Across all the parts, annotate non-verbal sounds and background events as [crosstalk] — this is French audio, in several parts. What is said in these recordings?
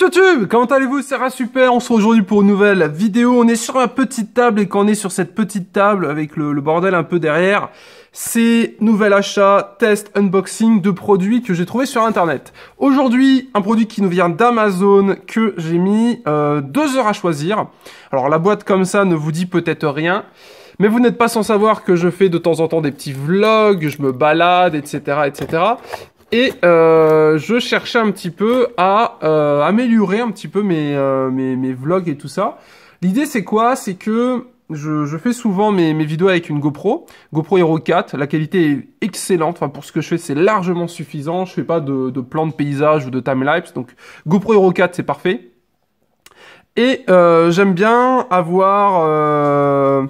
YouTube Comment allez-vous C'est Super, on se retrouve aujourd'hui pour une nouvelle vidéo. On est sur la petite table et quand on est sur cette petite table avec le, bordel un peu derrière, c'est nouvel achat, test, unboxing de produits que j'ai trouvé sur internet. Aujourd'hui, un produit qui nous vient d'Amazon que j'ai mis euh, deux heures à choisir. Alors la boîte comme ça ne vous dit peut-être rien. Mais vous n'êtes pas sans savoir que je fais de temps en temps des petits vlogs, je me balade, etc., etc. Et euh, je cherchais un petit peu à euh, améliorer un petit peu mes, euh, mes, mes vlogs et tout ça. L'idée c'est quoi C'est que je, fais souvent mes, vidéos avec une GoPro, GoPro Hero 4, la qualité est excellente, enfin pour ce que je fais c'est largement suffisant, je fais pas de, de plan de paysage ou de timelapse, donc GoPro Hero 4 c'est parfait. Et j'aime bien avoir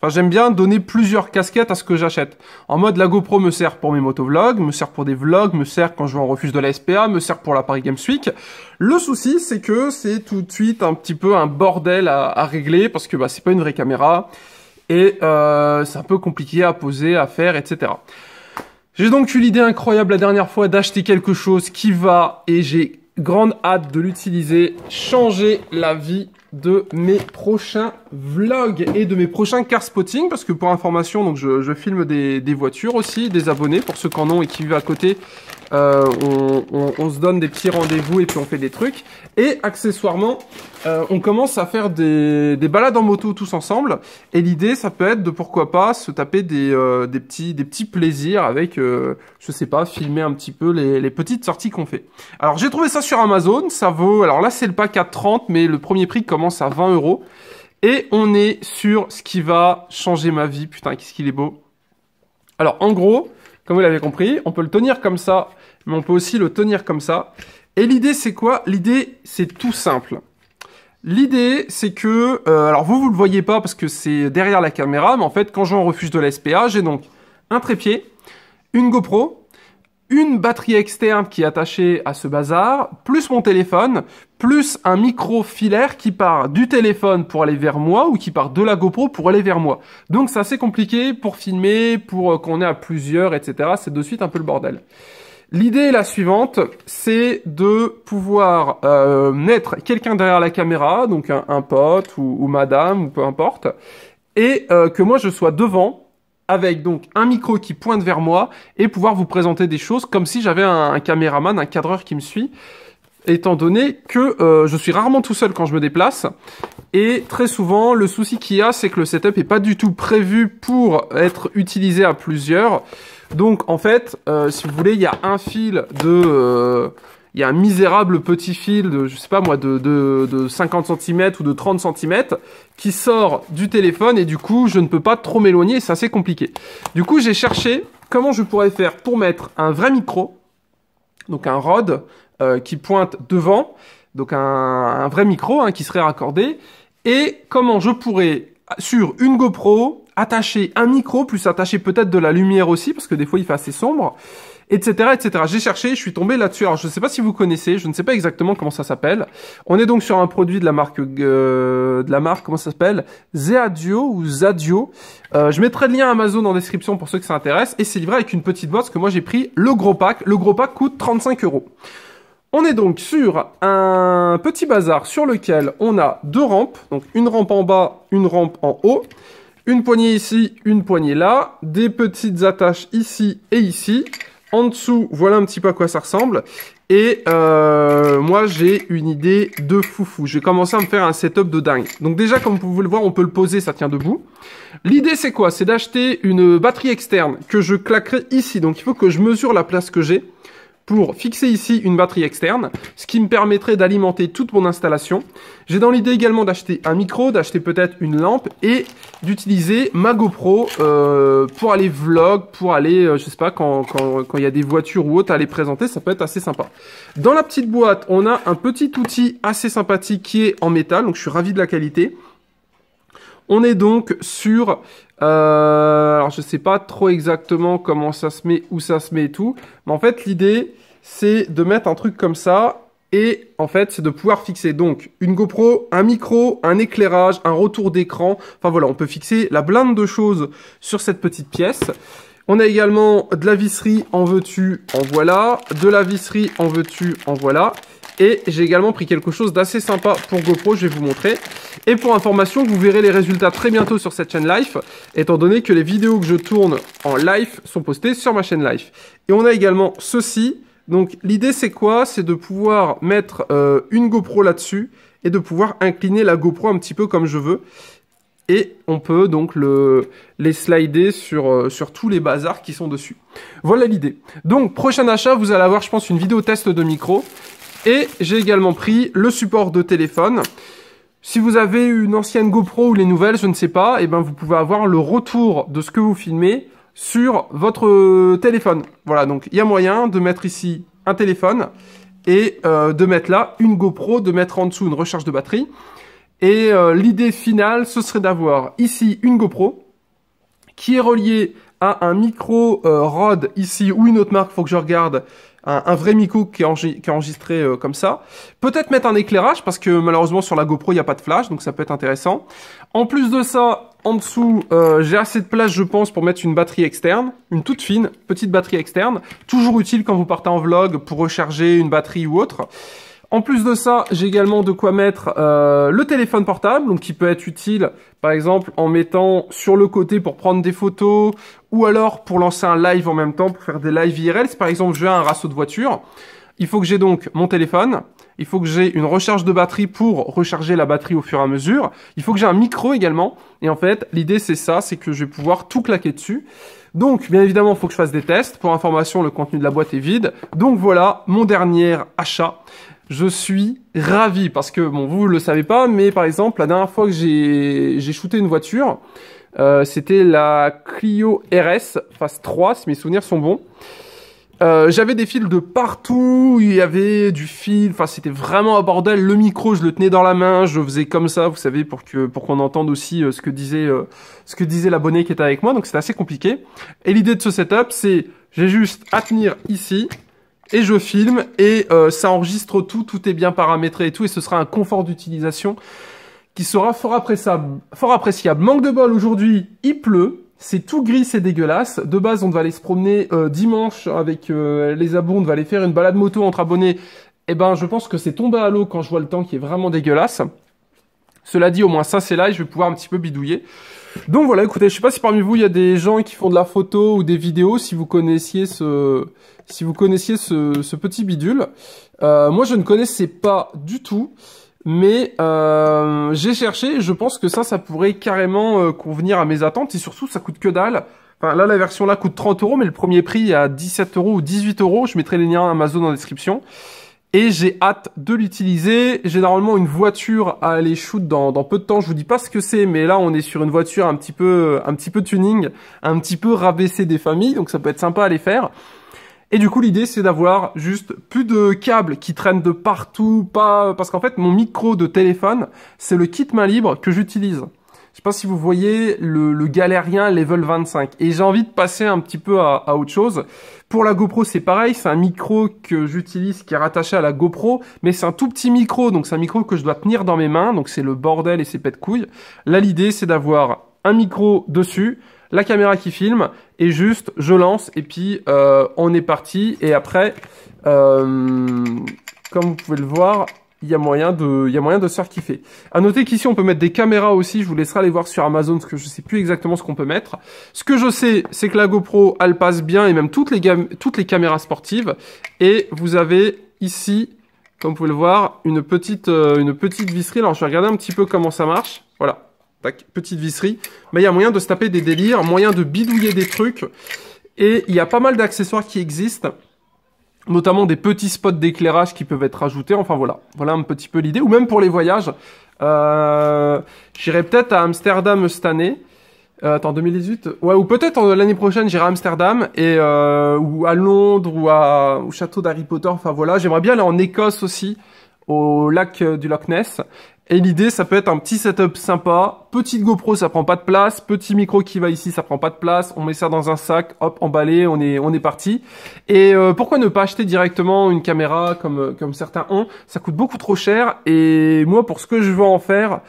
Enfin, j'aime bien donner plusieurs casquettes à ce que j'achète. En mode, la GoPro me sert pour mes motovlogs, me sert pour des vlogs, me sert quand je vais en refuser de la SPA, me sert pour la Paris Games Week. Le souci, c'est que c'est tout de suite un petit peu un bordel à, régler parce que bah, c'est pas une vraie caméra et euh, c'est un peu compliqué à poser, à faire, etc. J'ai donc eu l'idée incroyable la dernière fois d'acheter quelque chose qui va et j'ai grande hâte de l'utiliser, changer la vie de mes prochains vlogs et de mes prochains car spotting parce que pour information donc je, filme des, voitures aussi des abonnés pour ceux qui en ont et qui vivent à côté euh, on, se donne des petits rendez-vous et puis on fait des trucs et accessoirement euh, on commence à faire des, balades en moto tous ensemble et l'idée ça peut être de pourquoi pas se taper des, euh, petits des petits plaisirs avec je sais pas filmer un petit peu les, petites sorties qu'on fait alors j'ai trouvé ça sur Amazon ça vaut alors là c'est le pack à 30 mais le premier prix à 20 euros. Et on est sur ce qui va changer ma vie. Putain, qu'est-ce qu'il est beau. Alors, en gros, comme vous l'avez compris, on peut le tenir comme ça, mais on peut aussi le tenir comme ça. Et l'idée, c'est quoi L'idée, c'est tout simple. L'idée, c'est que... Euh, alors, vous, vous le voyez pas parce que c'est derrière la caméra, mais en fait, quand j'en refuse de la SPA, j'ai donc un trépied, une GoPro, une batterie externe qui est attachée à ce bazar, plus mon téléphone, plus un micro filaire qui part du téléphone pour aller vers moi ou qui part de la GoPro pour aller vers moi. Donc c'est assez compliqué pour filmer, pour euh, qu'on ait à plusieurs, etc. C'est de suite un peu le bordel. L'idée est la suivante, c'est de pouvoir euh, mettre quelqu'un derrière la caméra, donc un, pote ou, madame ou peu importe, et euh, que moi je sois devant avec donc un micro qui pointe vers moi et pouvoir vous présenter des choses comme si j'avais un, caméraman, un cadreur qui me suit, étant donné que euh, je suis rarement tout seul quand je me déplace. Et très souvent, le souci qu'il y a, c'est que le setup n'est pas du tout prévu pour être utilisé à plusieurs. Donc en fait, euh, si vous voulez, il y a un fil de... Euh, il y a un misérable petit fil de, je sais pas moi, de, de, 50 cm ou de 30 cm qui sort du téléphone et du coup, je ne peux pas trop m'éloigner, c'est assez compliqué. Du coup, j'ai cherché comment je pourrais faire pour mettre un vrai micro, donc un rod euh, qui pointe devant, donc un, vrai micro hein, qui serait raccordé, et comment je pourrais, sur une GoPro, attacher un micro, plus attacher peut-être de la lumière aussi, parce que des fois il fait assez sombre, etc., etc. J'ai cherché, je suis tombé là-dessus. Alors, je ne sais pas si vous connaissez, je ne sais pas exactement comment ça s'appelle. On est donc sur un produit de la marque, euh, de la marque, comment ça s'appelle Zeadio ou Zadio. Euh, je mettrai le lien Amazon en description pour ceux qui ça intéresse. Et c'est livré avec une petite boîte que moi j'ai pris le gros pack. Le gros pack coûte 35 euros. On est donc sur un petit bazar sur lequel on a deux rampes, donc une rampe en bas, une rampe en haut, une poignée ici, une poignée là, des petites attaches ici et ici, en dessous, voilà un petit peu à quoi ça ressemble. Et euh, moi, j'ai une idée de foufou. Je vais commencer à me faire un setup de dingue. Donc déjà, comme vous pouvez le voir, on peut le poser, ça tient debout. L'idée, c'est quoi C'est d'acheter une batterie externe que je claquerai ici. Donc il faut que je mesure la place que j'ai pour fixer ici une batterie externe, ce qui me permettrait d'alimenter toute mon installation. J'ai dans l'idée également d'acheter un micro, d'acheter peut-être une lampe et d'utiliser ma GoPro euh, pour aller vlog, pour aller, euh, je sais pas, quand il quand, y a des voitures ou autres à les présenter, ça peut être assez sympa. Dans la petite boîte, on a un petit outil assez sympathique qui est en métal, donc je suis ravi de la qualité. On est donc sur euh, alors je sais pas trop exactement comment ça se met, où ça se met et tout. Mais en fait l'idée c'est de mettre un truc comme ça et en fait c'est de pouvoir fixer donc une GoPro, un micro, un éclairage, un retour d'écran. Enfin voilà, on peut fixer la blinde de choses sur cette petite pièce. On a également de la visserie en veux-tu, en voilà, de la visserie en veux-tu, en voilà. Et j'ai également pris quelque chose d'assez sympa pour GoPro, je vais vous montrer. Et pour information, vous verrez les résultats très bientôt sur cette chaîne live, étant donné que les vidéos que je tourne en live sont postées sur ma chaîne live. Et on a également ceci. Donc l'idée c'est quoi C'est de pouvoir mettre euh, une GoPro là-dessus et de pouvoir incliner la GoPro un petit peu comme je veux. Et on peut donc le, les slider sur, euh, sur tous les bazars qui sont dessus. Voilà l'idée. Donc prochain achat, vous allez avoir je pense une vidéo test de micro et j'ai également pris le support de téléphone. Si vous avez une ancienne GoPro ou les nouvelles, je ne sais pas, et eh ben vous pouvez avoir le retour de ce que vous filmez sur votre euh, téléphone. Voilà, donc il y a moyen de mettre ici un téléphone et euh, de mettre là une GoPro, de mettre en dessous une recharge de batterie. Et euh, l'idée finale, ce serait d'avoir ici une GoPro qui est reliée à un micro rod Rode ici ou une autre marque, faut que je regarde, un, vrai micro qui est, enregistré euh, comme ça. Peut-être mettre un éclairage, parce que malheureusement sur la GoPro, il n'y a pas de flash, donc ça peut être intéressant. En plus de ça, en dessous, euh, j'ai assez de place, je pense, pour mettre une batterie externe, une toute fine, petite batterie externe, toujours utile quand vous partez en vlog pour recharger une batterie ou autre. En plus de ça, j'ai également de quoi mettre euh, le téléphone portable, donc qui peut être utile, par exemple, en mettant sur le côté pour prendre des photos ou alors pour lancer un live en même temps, pour faire des lives IRL. Si par exemple je j'ai un rasso de voiture, il faut que j'ai donc mon téléphone, il faut que j'ai une recharge de batterie pour recharger la batterie au fur et à mesure, il faut que j'ai un micro également, et en fait l'idée c'est ça, c'est que je vais pouvoir tout claquer dessus. Donc bien évidemment il faut que je fasse des tests, pour information le contenu de la boîte est vide, donc voilà mon dernier achat. Je suis ravi parce que bon vous le savez pas mais par exemple la dernière fois que j'ai shooté une voiture, euh, c'était la Clio RS phase 3, si mes souvenirs sont bons. Euh, j'avais des fils de partout, il y avait du fil, enfin c'était vraiment un bordel. Le micro, je le tenais dans la main, je faisais comme ça, vous savez, pour que pour qu'on entende aussi euh, ce que disait ce que disait l'abonné qui était avec moi. Donc c'était assez compliqué. Et l'idée de ce setup, c'est j'ai juste à tenir ici et je filme et ça enregistre tout, tout est bien paramétré et tout et ce sera un confort d'utilisation qui sera fort appréciable. Fort appréciable. Manque de bol aujourd'hui, il pleut. C'est tout gris, c'est dégueulasse. De base, on va aller se promener euh, dimanche avec euh, les abonnés, on devait aller faire une balade moto entre abonnés. et eh ben, je pense que c'est tombé à l'eau quand je vois le temps qui est vraiment dégueulasse. Cela dit, au moins ça, c'est là et je vais pouvoir un petit peu bidouiller. Donc voilà, écoutez, je sais pas si parmi vous il y a des gens qui font de la photo ou des vidéos, si vous connaissiez ce, si vous connaissiez ce, petit bidule. Euh, moi, je ne connaissais pas du tout. Mais euh, j'ai cherché, je pense que ça, ça pourrait carrément euh, convenir à mes attentes et surtout ça coûte que dalle. Enfin, là, la version là coûte 30 euros, mais le premier prix est à 17 euros ou 18 euros. Je mettrai les liens Amazon en description. Et j'ai hâte de l'utiliser. J'ai normalement une voiture à aller shoot dans, peu de temps. Je vous dis pas ce que c'est, mais là, on est sur une voiture un petit peu, un petit peu tuning, un petit peu rabaissée des familles. Donc, ça peut être sympa à les faire. Et du coup, l'idée, c'est d'avoir juste plus de câbles qui traînent de partout, pas parce qu'en fait, mon micro de téléphone, c'est le kit main libre que j'utilise. Je sais pas si vous voyez le, galérien level 25. Et j'ai envie de passer un petit peu à, autre chose. Pour la GoPro, c'est pareil. C'est un micro que j'utilise qui est rattaché à la GoPro, mais c'est un tout petit micro, donc c'est un micro que je dois tenir dans mes mains. Donc c'est le bordel et c'est pète couille. Là, l'idée, c'est d'avoir un micro dessus, la caméra qui filme, et juste je lance, et puis euh, on est parti, et après, euh, comme vous pouvez le voir, il y a moyen de, il y a moyen de se faire kiffer. À noter qu'ici on peut mettre des caméras aussi. Je vous laisserai aller voir sur Amazon parce que je sais plus exactement ce qu'on peut mettre. Ce que je sais, c'est que la GoPro, elle passe bien et même toutes les toutes les caméras sportives. Et vous avez ici, comme vous pouvez le voir, une petite, euh, une petite visserie. Alors je vais regarder un petit peu comment ça marche. Voilà. Tac, petite visserie. Mais il y a moyen de se taper des délires, moyen de bidouiller des trucs. Et il y a pas mal d'accessoires qui existent, notamment des petits spots d'éclairage qui peuvent être ajoutés. Enfin voilà, voilà un petit peu l'idée. Ou même pour les voyages. Euh, j'irai peut-être à Amsterdam cette année. Euh, attends, 2018 Ouais, ou peut-être euh, l'année prochaine, j'irai à Amsterdam, et, ou à Londres, ou à, au château d'Harry Potter, enfin voilà. J'aimerais bien aller en Écosse aussi, au lac du Loch Ness. Et l'idée, ça peut être un petit setup sympa. Petite GoPro, ça prend pas de place. Petit micro qui va ici, ça prend pas de place. On met ça dans un sac, hop, emballé, on est, on est parti. Et euh, pourquoi ne pas acheter directement une caméra comme, euh, comme certains ont Ça coûte beaucoup trop cher. Et moi, pour ce que je veux en faire,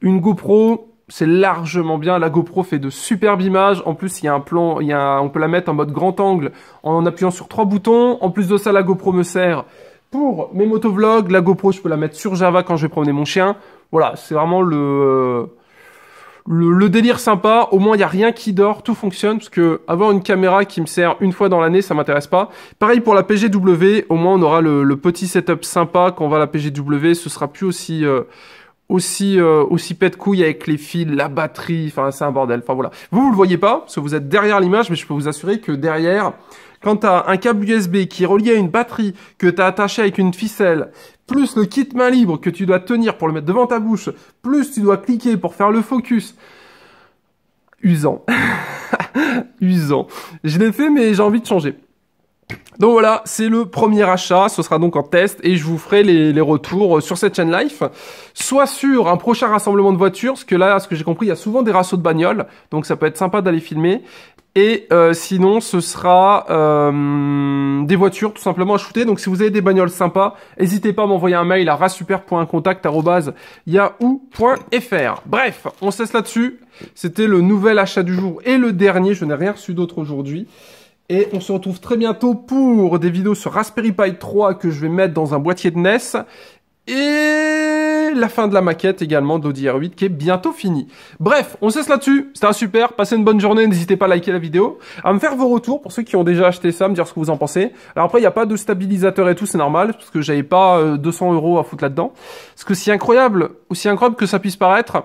une GoPro, c'est largement bien. La GoPro fait de superbes images. En plus, il y a un plan, il y a on peut la mettre en mode grand angle en appuyant sur trois boutons. En plus de ça, la GoPro me sert pour mes motovlogs. La GoPro, je peux la mettre sur Java quand je vais promener mon chien. Voilà, c'est vraiment le, le, délire sympa. Au moins, il n'y a rien qui dort, tout fonctionne. Parce que avoir une caméra qui me sert une fois dans l'année, ça m'intéresse pas. Pareil pour la PGW, au moins on aura le, petit setup sympa quand on va à la PGW. Ce sera plus aussi... Euh, aussi euh, aussi pète de couille avec les fils, la batterie, enfin c'est un bordel. Enfin voilà. Vous ne le voyez pas parce que vous êtes derrière l'image, mais je peux vous assurer que derrière quand tu as un câble USB qui est relié à une batterie que tu as attaché avec une ficelle, plus le kit main libre que tu dois tenir pour le mettre devant ta bouche, plus tu dois cliquer pour faire le focus, usant. [laughs] usant. Je l'ai fait, mais j'ai envie de changer. Donc voilà, c'est le premier achat, ce sera donc en test et je vous ferai les, retours sur cette chaîne life, soit sur un prochain rassemblement de voitures, parce que là, ce que j'ai compris, il y a souvent des rassos de bagnoles, donc ça peut être sympa d'aller filmer, et euh, sinon, ce sera euh, des voitures tout simplement à shooter. Donc si vous avez des bagnoles sympas, n'hésitez pas à m'envoyer un mail à rasuper.contact.yahoo.fr. Bref, on cesse là-dessus. C'était le nouvel achat du jour et le dernier. Je n'ai rien reçu d'autre aujourd'hui. Et on se retrouve très bientôt pour des vidéos sur Raspberry Pi 3 que je vais mettre dans un boîtier de NES. Et la fin de la maquette également d'Audi R8 qui est bientôt finie. Bref, on cesse là-dessus. C'était un super. Passez une bonne journée. N'hésitez pas à liker la vidéo, à me faire vos retours pour ceux qui ont déjà acheté ça, me dire ce que vous en pensez. Alors après, il n'y a pas de stabilisateur et tout, c'est normal parce que j'avais pas 200 euh, euros à foutre là-dedans. Ce que si incroyable, aussi incroyable que ça puisse paraître,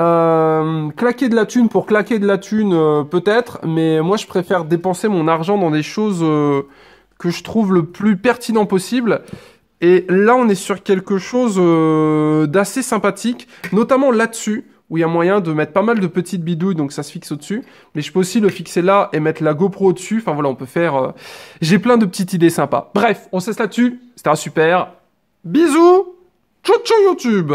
euh, claquer de la thune pour claquer de la thune, euh, peut-être, mais moi je préfère dépenser mon argent dans des choses que je trouve le plus pertinent possible. Et là, on est sur quelque chose euh, d'assez sympathique, notamment là-dessus, où il y a moyen de mettre pas mal de petites bidouilles, donc ça se fixe au-dessus. Mais je peux aussi le fixer là et mettre la GoPro au-dessus. Enfin voilà, on peut faire... Euh, j'ai plein de petites idées sympas. Bref, on cesse là-dessus. C'était un super. Bisous ciao ciao YouTube